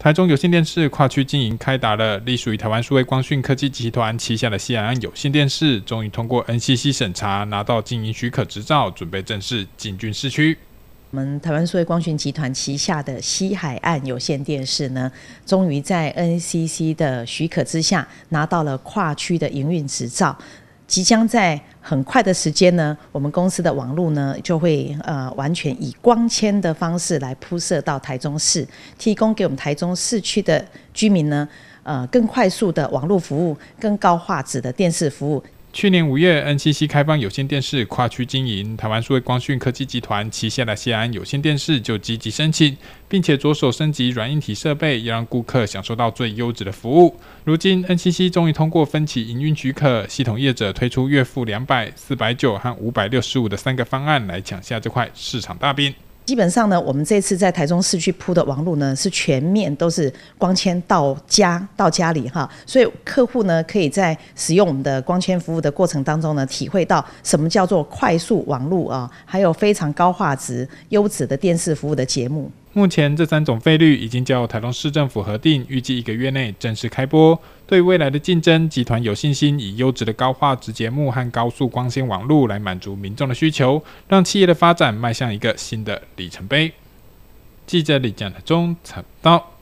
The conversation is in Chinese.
台中有线电视跨区经营开达了，隶属于台湾数位光讯科技集团旗下的西海岸有线电视，终于通过 NCC 审查，拿到经营许可执照，准备正式进军市区。我们台湾数位光讯集团旗下的西海岸有线电视呢，终于在 NCC 的许可之下，拿到了跨区的营运执照。即将在很快的时间呢，我们公司的网络呢就会呃完全以光纤的方式来铺设到台中市，提供给我们台中市区的居民呢呃更快速的网络服务、更高画质的电视服务。去年五月，NCC 开放有线电视跨区经营，台湾数位光讯科技集团旗下的西安有线电视就积极申请，并且着手升级软硬体设备，要让顾客享受到最优质的服务。如今，NCC 终于通过分期营运许可，系统业者推出月付两百、四百九和五百六十五的三个方案，来抢下这块市场大饼。基本上呢，我们这次在台中市区铺的网路呢，是全面都是光纤到家到家里哈，所以客户呢可以在使用我们的光纤服务的过程当中呢，体会到什么叫做快速网路啊，还有非常高画质优质的电视服务的节目。目前这三种费率已经交由台东市政府核定，预计一个月内正式开播。对未来的竞争，集团有信心以优质的高画质节目和高速光纤网络来满足民众的需求，让企业的发展迈向一个新的里程碑。记者李建中采到。